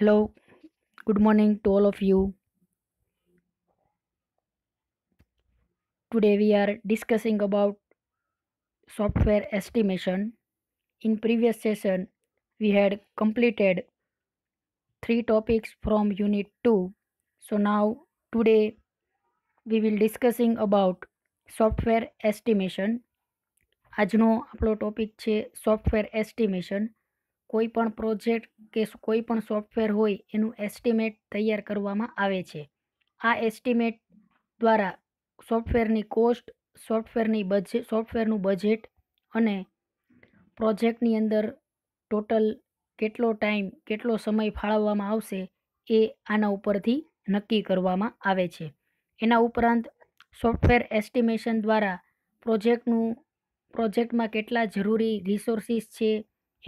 Hello, good morning to all of you. Today we are discussing about software estimation. In previous session, we had completed three topics from unit 2. So now today we will discussing about software estimation. આજનો આપણો topic છે software estimation કોઈ પણ project કે કોઈ પણ software હોય એનું એસ્ટિમેટ તૈયાર કરવામાં આવે છે આ એસ્ટિમેટ દ્વારા સોફ્ટવેરની કોસ્ટ સોફ્ટવેરની બજે સોફ્ટવેરનું બજેટ અને પ્રોજેક્ટની અંદર ટોટલ કેટલો ટાઈમ કેટલો સમય ફાળવવામાં આવશે એ આના ઉપરથી નક્કી કરવામાં આવે છે એના ઉપરાંત સોફ્ટવેર એસ્ટિમેશન દ્વારા પ્રોજેક્ટનું પ્રોજેક્ટમાં કેટલા જરૂરી રિસોર્સિસ છે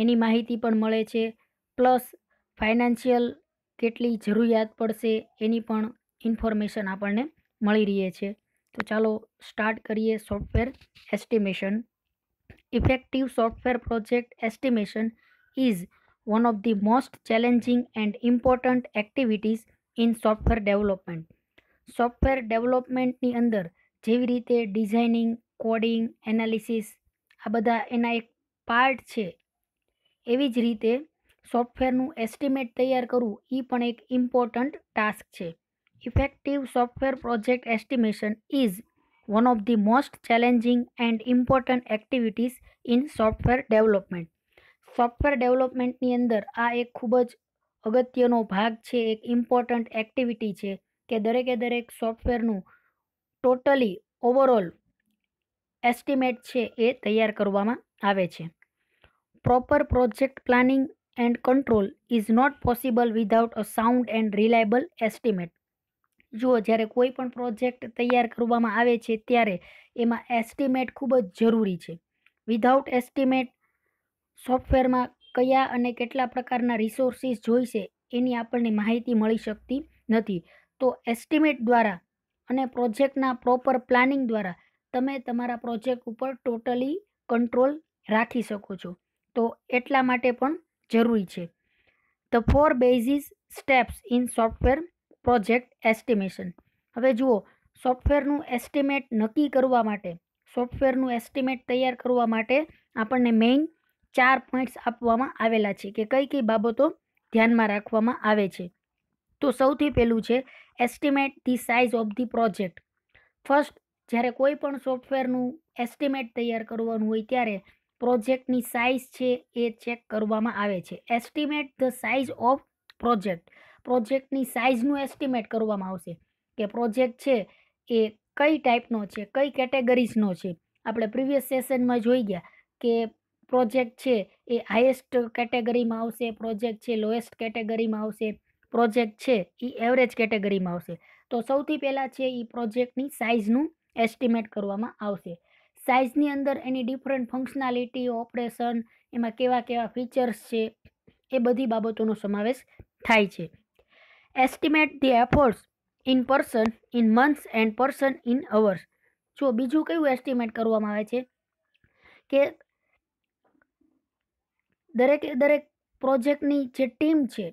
એની માહિતી પણ મળે છે પ્લસ ફાઇનાન્શિયલ કેટલી જરૂરિયાત પડશે એની પણ ઇન્ફોર્મેશન આપણને મળી રહી છે તો ચાલો સ્ટાર્ટ કરીએ software estimation effective software project estimation is one of the most challenging and important activities in software development software ડેવલપમેન્ટની અંદર જેવી રીતે ડિઝાઇનિંગ કોડિંગ એનાલિસિસ આ બધા એના એક પાર્ટ છે એવી જ રીતે સોફ્ટવેરનું એસ્ટિમેટ તૈયાર કરવું એ પણ એક ઇમ્પોર્ટન્ટ ટાસ્ક છે effective software project estimation is one of the most challenging and important activities in software development software ડેવલપમેન્ટની અંદર આ એક ખૂબ જ અગત્યનો ભાગ છે એક ઇમ્પોર્ટન્ટ એક્ટિવિટી છે કે દરેકે દરેક સોફ્ટવેરનું ટોટલી ઓવરઓલ એસ્ટિમેટ છે એ તૈયાર કરવામાં આવે છે proper project planning and control is not possible without a sound and reliable estimate જુઓ જ્યારે કોઈ પણ પ્રોજેક્ટ તૈયાર કરવામાં આવે છે ત્યારે એમાં એસ્ટિમેટ ખૂબ જ જરૂરી છે વિધાઉટ એસ્ટિમેટ સોફ્ટવેરમાં કયા અને કેટલા પ્રકારના રિસોર્સિસ જોઈશે એની આપણને માહિતી મળી શકતી નથી તો એસ્ટિમેટ દ્વારા અને પ્રોજેક્ટના પ્રોપર પ્લાનિંગ દ્વારા તમે તમારા પ્રોજેક્ટ ઉપર ટોટલી કંટ્રોલ રાખી શકો છો તો એટલા માટે પણ જરૂરી છે the four basic steps in software project estimation હવે જુઓ સોફ્ટવેરનું એસ્ટિમેટ નક્કી કરવા માટે સોફ્ટવેરનું એસ્ટિમેટ તૈયાર કરવા માટે આપણને મેઇન ચાર પોઈન્ટ્સ આપવામાં આવેલા છે કે કઈ કઈ બાબતો ધ્યાનમાં રાખવામાં આવે છે તો સૌથી પહેલું છે estimate the size of the project first જ્યારે કોઈ પણ સોફ્ટવેરનું એસ્ટિમેટ તૈયાર કરવાનું હોય ત્યારે પ્રોજેક્ટની સાઇઝ છે એ ચેક કરવામાં આવે છે estimate the size of project પ્રોજેક્ટની સાઇઝનું એસ્ટિમેટ કરવામાં આવશે કે પ્રોજેક્ટ છે એ કઈ ટાઈપનો છે કઈ કેટેગરીઝનો છે આપણે પ્રીવિયસ સેશનમાં જોઈ ગયા કે પ્રોજેક્ટ છે એ હાઈએસ્ટ કેટેગરીમાં આવશે પ્રોજેક્ટ છે લોએસ્ટ કેટેગરીમાં આવશે પ્રોજેક્ટ છે એ એવરેજ કેટેગરીમાં આવશે તો સૌથી પહેલાં છે એ પ્રોજેક્ટની સાઇઝનું એસ્ટિમેટ કરવામાં આવશે સાઇઝની અંદર એની ડિફરન્ટ ફંક્શનાલિટી ઓપરેશન એમાં કેવા કેવા ફીચર્સ છે એ બધી બાબતોનો સમાવેશ થાય છે estimate the efforts in person in months and person in hours જો બીજું કયું એસ્ટિમેટ કરવામાં આવે છે કે દરેકે દરેક પ્રોજેક્ટની જે ટીમ છે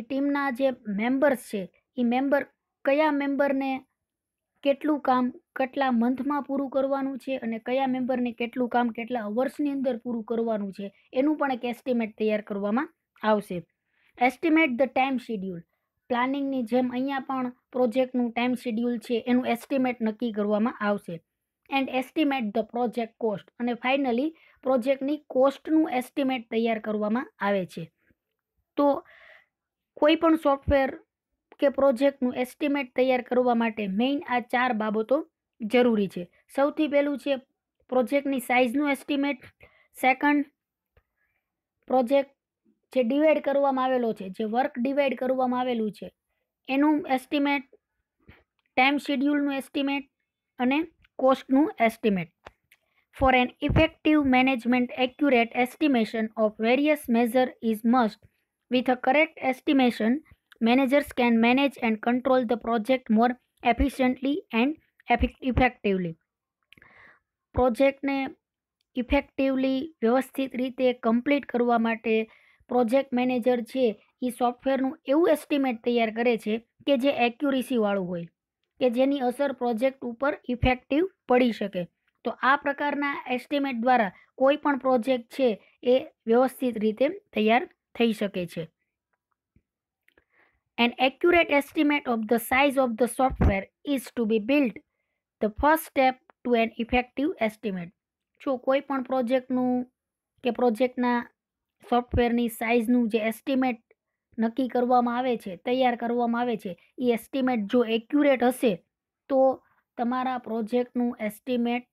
એ ટીમના જે મેમ્બર્સ છે એ મેમ્બર કયા મેમ્બરને કેટલું કામ કેટલા મંથમાં પૂરું કરવાનું છે અને કયા મેમ્બરને કેટલું કામ કેટલા અવર્સની અંદર પૂરું કરવાનું છે એનું પણ એક એસ્ટિમેટ તૈયાર કરવામાં આવશે એસ્ટિમેટ ધ ટાઈમ શેડ્યુલ પ્લાનિંગની જેમ અહીંયા પણ પ્રોજેક્ટનું ટાઈમ શેડ્યુલ છે એનું એસ્ટિમેટ નક્કી કરવામાં આવશે and estimate the project cost અને ફાઇનલી પ્રોજેક્ટની કોસ્ટનું એસ્ટિમેટ તૈયાર કરવામાં આવે છે તો કોઈ પણ સોફ્ટવેર કે પ્રોજેક્ટનું એસ્ટિમેટ તૈયાર કરવા માટે મેઇન આ ચાર બાબતો જરૂરી છે સૌથી પહેલું છે પ્રોજેક્ટની સાઇઝનું એસ્ટિમેટ સેકન્ડ પ્રોજેક્ટ જે ડિવાઈડ કરવામાં આવેલો છે જે વર્ક ડિવાઈડ કરવામાં આવેલું છે એનું એસ્ટિમેટ ટાઈમ શિડ્યુલનું એસ્ટિમેટ અને કોસ્ટનું estimate for an effective management accurate estimation of various measure is must with a correct estimation managers can manage and control the project more efficiently and effectively પ્રોજેક્ટને effectively વ્યવસ્થિત રીતે complete કરવા માટે project manager છે એ સોફ્ટવેરનું એવું estimate તૈયાર કરે છે કે જે એક્યુરેસીવાળું હોય કે જેની અસર પ્રોજેક્ટ ઉપર ઇફેક્ટિવ પડી શકે તો આ પ્રકારના એસ્ટિમેટ દ્વારા કોઈ પણ પ્રોજેક્ટ છે એ વ્યવસ્થિત રીતે તૈયાર થઈ શકે છે an accurate estimate of the size of the software is to be build the first step to an effective estimate જો કોઈ પણ પ્રોજેક્ટનું કે પ્રોજેક્ટના સોફ્ટવેરની સાઇઝનું જે એસ્ટિમેટ નક્કી કરવામાં આવે છે તૈયાર કરવામાં આવે છે એ એસ્ટિમેટ જો એક્યુરેટ હશે તો તમારા પ્રોજેક્ટનું એસ્ટિમેટ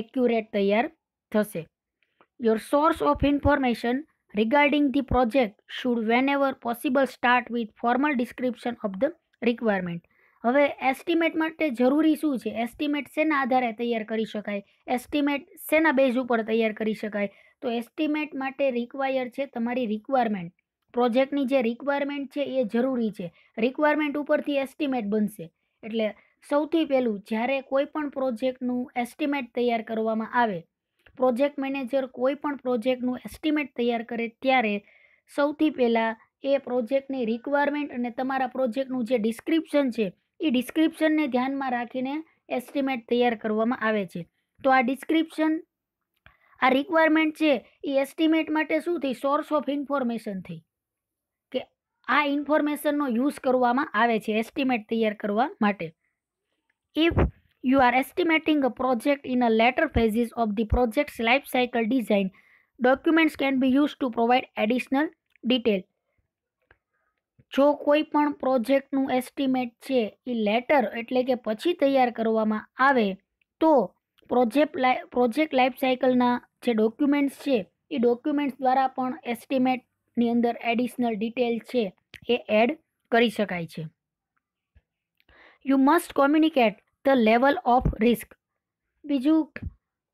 એક્યુરેટ તૈયાર થશે your source of information regarding the project should whenever possible start with formal description of the requirement હવે એસ્ટિમેટ માટે જરૂરી શું છે એસ્ટિમેટ શેના આધારે તૈયાર કરી શકાય એસ્ટિમેટ શેના બેઝ ઉપર તૈયાર કરી શકાય તો એસ્ટિમેટ માટે રિક્વાયર છે તમારી રિક્વાયરમેન્ટ પ્રોજેક્ટની જે રિક્વાયરમેન્ટ છે એ જરૂરી છે રિક્વાયરમેન્ટ ઉપરથી એસ્ટિમેટ બનશે એટલે સૌથી પહેલું જ્યારે કોઈ પણ પ્રોજેક્ટનું એસ્ટિમેટ તૈયાર કરવામાં આવે પ્રોજેક્ટ મેનેજર કોઈ પણ પ્રોજેક્ટનું એસ્ટિમેટ તૈયાર કરે ત્યારે સૌથી પહેલાં એ પ્રોજેક્ટની રિક્વાયરમેન્ટ અને તમારા પ્રોજેક્ટનું જે ડિસ્ક્રિપ્શન છે એ ડિસ્ક્રિપ્શનને ધ્યાનમાં રાખીને એસ્ટિમેટ તૈયાર કરવામાં આવે છે તો આ ડિસ્ક્રિપ્શન આ રિક્વાયરમેન્ટ છે એ એસ્ટિમેટ માટે શું થઈ સોર્સ ઓફ ઇન્ફોર્મેશન થઈ કે આ ઇન્ફોર્મેશનનો યુઝ કરવામાં આવે છે એસ્ટિમેટ તૈયાર કરવા માટે if you are estimating a project in a later phases of the project's life cycle design documents can be use to provide additional detail જો કોઈ પણ પ્રોજેક્ટનું એસ્ટિમેટ છે એ લેટર એટલે કે પછી તૈયાર કરવામાં આવે તો પ્રોજેક્ટ લાઈ પ્રોજેક્ટ લાઈફ સાયકલના જે ડોક્યુમેન્ટ્સ છે એ ડોક્યુમેન્ટ્સ દ્વારા પણ એસ્ટિમેટની અંદર એડિશનલ ડિટેલ છે એ એડ કરી શકાય છે you must communicate the level of risk બીજું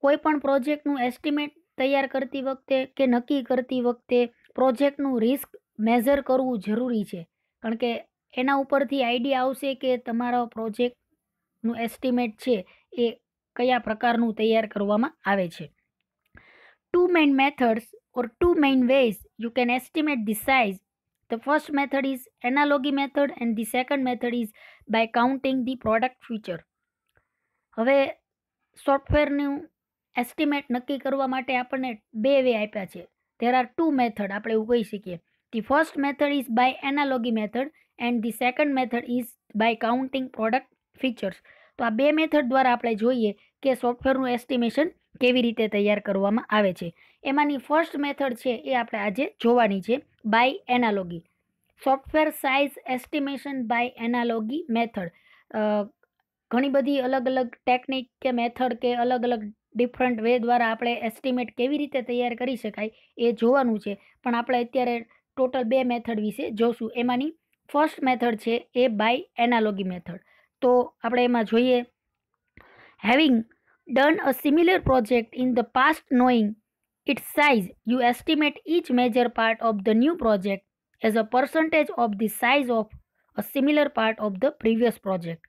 કોઈ પણ પ્રોજેક્ટનું એસ્ટિમેટ તૈયાર કરતી વખતે કે નક્કી કરતી વખતે પ્રોજેક્ટનું રિસ્ક મેઝર કરવું જરૂરી છે કારણ કે એના ઉપરથી આઈડિયા આવશે કે તમારો પ્રોજેક્ટનું એસ્ટિમેટ છે એ કયા પ્રકારનું તૈયાર કરવામાં આવે છે two main methods or two main ways you can estimate the size the first method is analogy method and the second method is by counting the product future હવે સોફ્ટવેરનું એસ્ટિમેટ નક્કી કરવા માટે આપણને બે વે આપ્યા છે ધેર આર ટુ મેથડ આપણે એવું કહી શકીએ The first method is by analogy method and the second method is by counting product features. તો આ બે મેથડ દ્વારા આપણે જોઈએ કે સોફ્ટવેરનું એસ્ટિમેશન કેવી રીતે તૈયાર કરવામાં આવે છે એમાંની ફર્સ્ટ મેથડ છે એ આપણે આજે જોવાની છે by analogy software size estimation by analogy method ઘણી બધી અલગ અલગ ટેકનિક કે મેથડ કે અલગ અલગ ડિફરન્ટ વે દ્વારા આપણે એસ્ટિમેટ કેવી રીતે તૈયાર કરી શકાય એ જોવાનું છે પણ આપણે અત્યારે ટોટલ બે મેથડ વિશે જોશું એમાંની ફર્સ્ટ મેથડ છે એ બાય એનાલોગી મેથડ તો આપણે એમાં જોઈએ having done a similar project in the past knowing it size you estimate each major part of the new project as a percentage of the size of a similar part of the previous project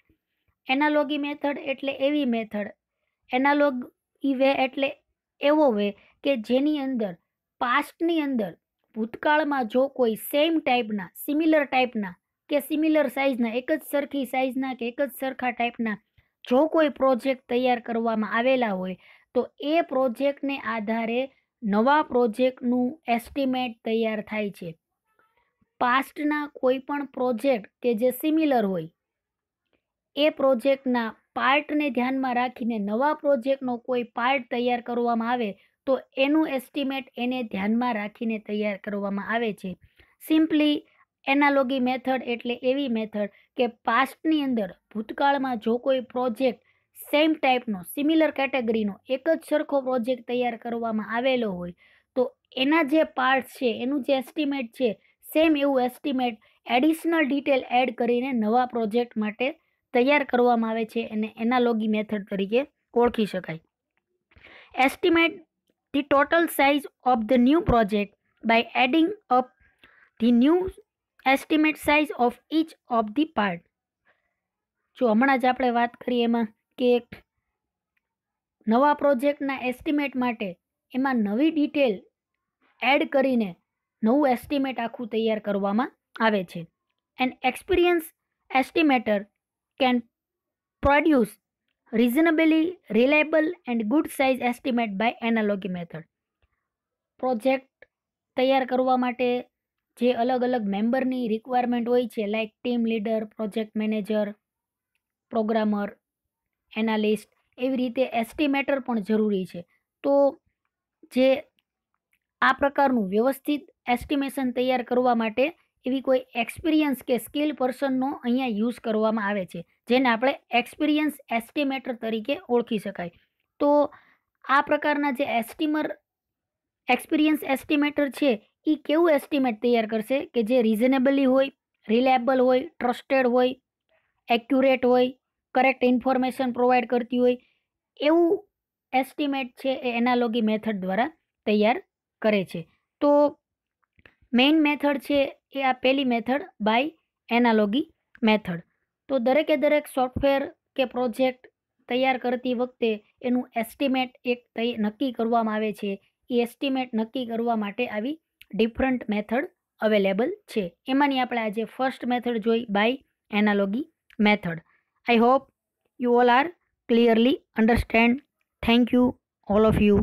analogy method એટલે એવી method analogue ઈ way એટલે એવો way કે જેની અંદર પાસ્ટની અંદર ભૂતકાળમાં જો કોઈ સેમ ટાઈપના સિમિલર ટાઈપના કે સિમિલર સાઇઝના એક જ સરખી સાઇઝના કે એક જ સરખા ટાઈપના જો કોઈ પ્રોજેક્ટ તૈયાર કરવામાં આવેલા હોય તો એ પ્રોજેક્ટને આધારે નવા પ્રોજેક્ટનું એસ્ટિમેટ તૈયાર થાય છે પાસ્ટના કોઈ પણ પ્રોજેક્ટ કે જે સિમિલર હોય એ પ્રોજેક્ટના પાર્ટને ધ્યાનમાં રાખીને નવા પ્રોજેક્ટનો કોઈ પાર્ટ તૈયાર કરવામાં આવે તો એનું એસ્ટિમેટ એને ધ્યાનમાં રાખીને તૈયાર કરવામાં આવે છે સિમ્પલી એનાલોગી મેથડ એટલે એવી મેથડ કે પાસ્ટની અંદર ભૂતકાળમાં જો કોઈ પ્રોજેક્ટ સેમ ટાઈપનો સિમિલર કેટેગરીનો એક જ સરખો પ્રોજેક્ટ તૈયાર કરવામાં આવેલો હોય તો એના જે પાર્ટ્સ છે એનું જે એસ્ટિમેટ છે સેમ એવું એસ્ટિમેટ એડિશનલ ડિટેલ એડ કરીને નવા પ્રોજેક્ટ માટે તૈયાર કરવામાં આવે છે અને એનાલોગી મેથડ તરીકે ઓળખી શકાય estimate the total size of the new project by adding up the new estimate size of each of the part જો હમણાં જ આપણે વાત કરીએ એમાં કે નવા પ્રોજેક્ટના એસ્ટિમેટ માટે એમાં નવી ડિટેલ એડ કરીને નવું એસ્ટિમેટ આખું તૈયાર કરવામાં આવે છે and experience estimator can produce reasonably reliable and good size estimate by analogy method project તૈયાર કરવા માટે જે અલગ અલગ મેમ્બરની રિક્વાયરમેન્ટ હોય છે like team leader project manager programmer analyst એવી રીતે એસ્ટિમેટર પણ જરૂરી છે તો જે આ પ્રકારનું વ્યવસ્થિત એસ્ટિમેશન તૈયાર કરવા માટે એવી કોઈ એક્સપિરિયન્સ કે સ્કિલ પર્સનનો અહીંયા યુઝ કરવામાં આવે છે જેને આપણે એક્સપિરિયન્સ એસ્ટિમેટર તરીકે ઓળખી શકાય તો આ પ્રકારના જે એસ્ટિમર એક્સપિરિયન્સ એસ્ટિમેટર છે એ કેવું એસ્ટિમેટ તૈયાર કરશે કે જે રિઝનેબલી હોય રિલેબલ હોય ટ્રસ્ટેડ હોય એક્યુરેટ હોય કરેક્ટ ઇન્ફોર્મેશન પ્રોવાઈડ કરતી હોય એવું એસ્ટિમેટ છે એ એનાલોગી મેથડ દ્વારા તૈયાર કરે છે તો મેઇન મેથડ છે એ આ પહેલી મેથડ બાય એનાલોગી મેથડ તો દરેકે દરેક સોફ્ટવેર કે પ્રોજેક્ટ તૈયાર કરતી વખતે એનું એસ્ટિમેટ એક નક્કી કરવામાં આવે છે એ એસ્ટિમેટ નક્કી કરવા માટે આવી ડિફરન્ટ મેથડ અવેલેબલ છે એમાંની આપણે આજે ફર્સ્ટ મેથડ જોઈ by analogy method I hope you all are clearly understand thank you all of you